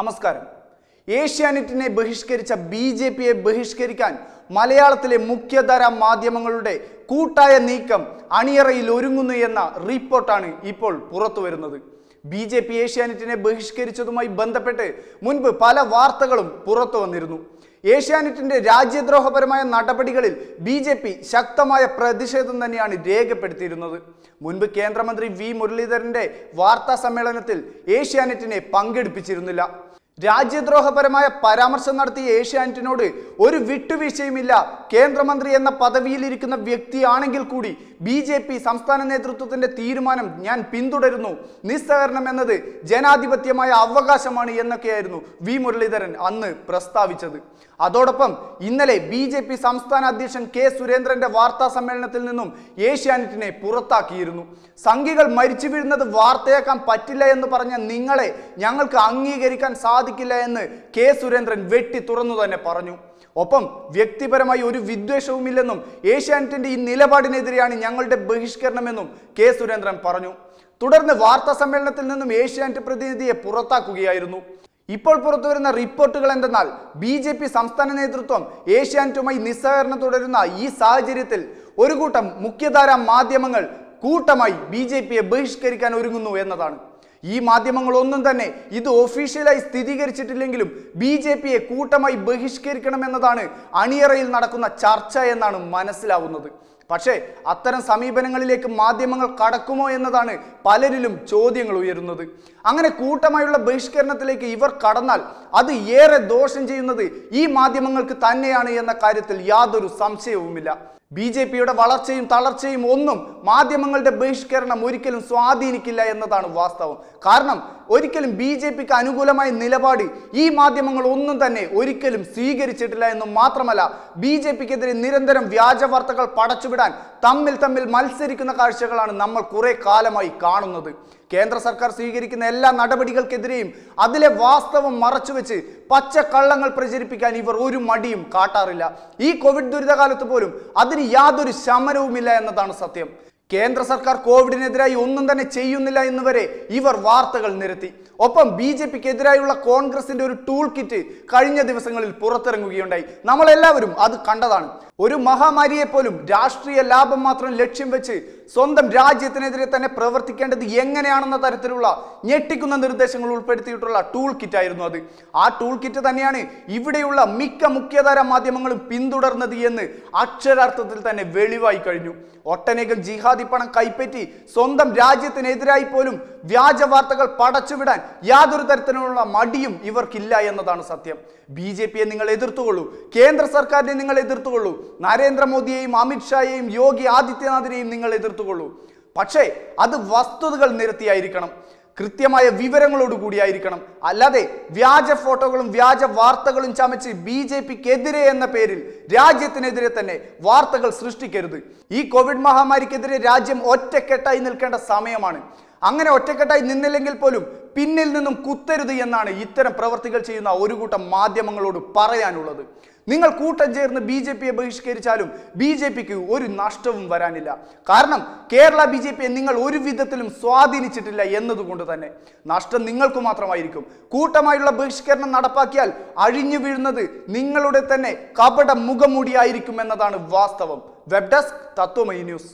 നമസ്കാരം ഏഷ്യാനെറ്റിനെ ബഹിഷ്കരിച്ച B J പിയെ ബഹിഷ്കരിക്കാൻ മലയാളത്തിലെ മുഖ്യധാര മാധ്യമങ്ങളുടെ കൂട്ടായ നീക്കം അണിയറയിൽ ഒരുങ്ങുന്നു എന്ന റിപ്പോർട്ടാണ് ഇപ്പോൾ പുറത്തു വരുന്നത് ബി ജെ പി ഏഷ്യാനെറ്റിനെ ബഹിഷ്കരിച്ചതുമായി ബന്ധപ്പെട്ട് മുൻപ് പല വാർത്തകളും പുറത്തു വന്നിരുന്നു ഏഷ്യാനെറ്റിന്റെ രാജ്യദ്രോഹപരമായ നടപടികളിൽ ബി ജെ പി ശക്തമായ പ്രതിഷേധം തന്നെയാണ് രേഖപ്പെടുത്തിയിരുന്നത് മുൻപ് കേന്ദ്രമന്ത്രി വി മുരളീധരന്റെ വാർത്താ സമ്മേളനത്തിൽ ഏഷ്യാനെറ്റിനെ പങ്കെടുപ്പിച്ചിരുന്നില്ല രാജ്യദ്രോഹപരമായ പരാമർശം നടത്തിയ ഏഷ്യാനെറ്റിനോട് ഒരു വിട്ടുവീഴ്ചയുമില്ല കേന്ദ്രമന്ത്രി എന്ന പദവിയിലിരിക്കുന്ന വ്യക്തിയാണെങ്കിൽ കൂടി ബി ജെ പി സംസ്ഥാന നേതൃത്വത്തിന്റെ തീരുമാനം ഞാൻ പിന്തുടരുന്നു നിസ്സഹകരണം എന്നത് ജനാധിപത്യമായ അവകാശമാണ് എന്നൊക്കെയായിരുന്നു വി മുരളീധരൻ അന്ന് പ്രസ്താവിച്ചത് അതോടൊപ്പം ഇന്നലെ ബി ജെ പി സംസ്ഥാന അധ്യക്ഷൻ കെ സുരേന്ദ്രന്റെ വാർത്താ സമ്മേളനത്തിൽ നിന്നും ഏഷ്യാനെറ്റിനെ പുറത്താക്കിയിരുന്നു സംഘികൾ മരിച്ചു വീഴുന്നത് വാർത്തയാക്കാൻ പറ്റില്ല എന്ന് പറഞ്ഞ നിങ്ങളെ ഞങ്ങൾക്ക് അംഗീകരിക്കാൻ സാധിക്കും സാധിക്കില്ല എന്ന് കെ സുരേന്ദ്രൻ വെട്ടി തുറന്നു തന്നെ പറഞ്ഞു ഒപ്പം വ്യക്തിപരമായി ഒരു വിദ്വേഷവുമില്ലെന്നും ഏഷ്യാനെറ്റിന്റെ ഈ നിലപാടിനെതിരെയാണ് ഞങ്ങളുടെ ബഹിഷ്കരണമെന്നും കെ സുരേന്ദ്രൻ പറഞ്ഞു തുടർന്ന് വാർത്താ സമ്മേളനത്തിൽ നിന്നും ഏഷ്യാനെറ്റ് പ്രതിനിധിയെ പുറത്താക്കുകയായിരുന്നു ഇപ്പോൾ പുറത്തുവരുന്ന റിപ്പോർട്ടുകൾ എന്തെന്നാൽ ബി ജെ പി സംസ്ഥാന നേതൃത്വം ഏഷ്യാനെറ്റുമായി നിസ്സഹകരണം തുടരുന്ന ഈ സാഹചര്യത്തിൽ ഒരു കൂട്ടം മുഖ്യധാരാ മാധ്യമങ്ങൾ കൂട്ടമായി ബി ബഹിഷ്കരിക്കാൻ ഒരുങ്ങുന്നു എന്നതാണ് ഈ മാധ്യമങ്ങളൊന്നും തന്നെ ഇത് ഒഫീഷ്യലായി സ്ഥിരീകരിച്ചിട്ടില്ലെങ്കിലും ബി ജെ പിയെ കൂട്ടമായി ബഹിഷ്കരിക്കണമെന്നതാണ് അണിയറയിൽ നടക്കുന്ന ചർച്ച എന്നാണ് മനസ്സിലാവുന്നത് പക്ഷേ അത്തരം സമീപനങ്ങളിലേക്ക് മാധ്യമങ്ങൾ കടക്കുമോ എന്നതാണ് പലരിലും ചോദ്യങ്ങൾ ഉയരുന്നത് അങ്ങനെ കൂട്ടമായുള്ള ബഹിഷ്കരണത്തിലേക്ക് ഇവർ കടന്നാൽ അത് ഏറെ ദോഷം ചെയ്യുന്നത് ഈ മാധ്യമങ്ങൾക്ക് തന്നെയാണ് എന്ന കാര്യത്തിൽ യാതൊരു സംശയവുമില്ല ബി ജെ പിയുടെ വളർച്ചയും തളർച്ചയും ഒന്നും മാധ്യമങ്ങളുടെ ബഹിഷ്കരണം ഒരിക്കലും സ്വാധീനിക്കില്ല എന്നതാണ് വാസ്തവം കാരണം ഒരിക്കലും ബി ജെ പിക്ക് അനുകൂലമായ നിലപാട് ഈ മാധ്യമങ്ങൾ ഒന്നും തന്നെ ഒരിക്കലും സ്വീകരിച്ചിട്ടില്ല എന്നും മാത്രമല്ല ബി ജെ പിക്കെതിരെ നിരന്തരം വ്യാജ വാർത്തകൾ പടച്ചുവിടാൻ തമ്മിൽ തമ്മിൽ മത്സരിക്കുന്ന കാഴ്ചകളാണ് നമ്മൾ കുറെ കാലമായി കാണുന്നത് കാണുന്നത് കേന്ദ്ര സർക്കാർ സ്വീകരിക്കുന്ന എല്ലാ നടപടികൾക്കെതിരെയും അതിലെ വാസ്തവം മറച്ചുവെച്ച് പച്ചക്കള്ളങ്ങൾ പ്രചരിപ്പിക്കാൻ ഇവർ ഒരു മടിയും കാട്ടാറില്ല ഈ കോവിഡ് ദുരിതകാലത്ത് പോലും അതിന് യാതൊരു ശമനവുമില്ല എന്നതാണ് സത്യം കേന്ദ്ര സർക്കാർ കോവിഡിനെതിരായി ഒന്നും തന്നെ ചെയ്യുന്നില്ല എന്ന് വരെ ഇവർ വാർത്തകൾ നിരത്തി ഒപ്പം ബി ജെ പിക്കെതിരായുള്ള കോൺഗ്രസിന്റെ ഒരു ടൂൾ കിറ്റ് കഴിഞ്ഞ ദിവസങ്ങളിൽ പുറത്തിറങ്ങുകയുണ്ടായി നമ്മളെല്ലാവരും അത് കണ്ടതാണ് ഒരു മഹാമാരിയെ പോലും രാഷ്ട്രീയ ലാഭം മാത്രം ലക്ഷ്യം വെച്ച് സ്വന്തം രാജ്യത്തിനെതിരെ തന്നെ പ്രവർത്തിക്കേണ്ടത് എങ്ങനെയാണെന്ന തരത്തിലുള്ള ഞെട്ടിക്കുന്ന നിർദ്ദേശങ്ങൾ ഉൾപ്പെടുത്തിയിട്ടുള്ള ടൂൾ കിറ്റ് ആയിരുന്നു അത് ആ ടൂൾ കിറ്റ് തന്നെയാണ് ഇവിടെയുള്ള മിക്ക മുഖ്യധാര മാധ്യമങ്ങളും പിന്തുടർന്നത് എന്ന് അക്ഷരാർത്ഥത്തിൽ തന്നെ വെളിവായി കഴിഞ്ഞു ഒട്ടനേകം ജിഹാദി പണം കൈപ്പറ്റി സ്വന്തം രാജ്യത്തിനെതിരായി പോലും വ്യാജ വാർത്തകൾ പടച്ചുവിടാൻ യാതൊരു തരത്തിലുള്ള മടിയും ഇവർക്കില്ല എന്നതാണ് സത്യം ബി ജെ പിയെ നിങ്ങൾ എതിർത്തുകൊള്ളൂ കേന്ദ്ര സർക്കാരിനെ നിങ്ങൾ എതിർത്തുകൊള്ളൂ നരേന്ദ്രമോദിയെയും അമിത്ഷായെയും യോഗി ആദിത്യനാഥിനെയും നിങ്ങൾ എതിർത്തു എടുത്തുകൊള്ളൂ പക്ഷേ അത് വസ്തുതകൾ നിരത്തിയായിരിക്കണം കൃത്യമായ വിവരങ്ങളോട് കൂടിയായിരിക്കണം അല്ലാതെ വ്യാജ ഫോട്ടോകളും വ്യാജ വാർത്തകളും ചമച്ച് ബി ജെ പിക്കെതിരെ എന്ന പേരിൽ രാജ്യത്തിനെതിരെ തന്നെ വാർത്തകൾ സൃഷ്ടിക്കരുത് ഈ കോവിഡ് മഹാമാരിക്കെതിരെ രാജ്യം ഒറ്റക്കെട്ടായി നിൽക്കേണ്ട സമയമാണ് അങ്ങനെ ഒറ്റക്കെട്ടായി നിന്നില്ലെങ്കിൽ പോലും പിന്നിൽ നിന്നും കുത്തരുത് എന്നാണ് ഇത്തരം പ്രവർത്തികൾ ചെയ്യുന്ന ഒരു കൂട്ടം മാധ്യമങ്ങളോട് പറയാനുള്ളത് നിങ്ങൾ കൂട്ടം ചേർന്ന് ബി ജെ പിയെ ബഹിഷ്കരിച്ചാലും ബി ജെ പിക്ക് ഒരു നഷ്ടവും വരാനില്ല കാരണം കേരള ബി ജെ പിയെ നിങ്ങൾ ഒരു വിധത്തിലും സ്വാധീനിച്ചിട്ടില്ല എന്നതുകൊണ്ട് തന്നെ നഷ്ടം നിങ്ങൾക്ക് മാത്രമായിരിക്കും കൂട്ടമായുള്ള ബഹിഷ്കരണം നടപ്പാക്കിയാൽ അഴിഞ്ഞു വീഴുന്നത് നിങ്ങളുടെ തന്നെ കപട മുഖമൂടിയായിരിക്കും എന്നതാണ് വാസ്തവം വെബ് ഡെസ്ക് തത്വമയി ന്യൂസ്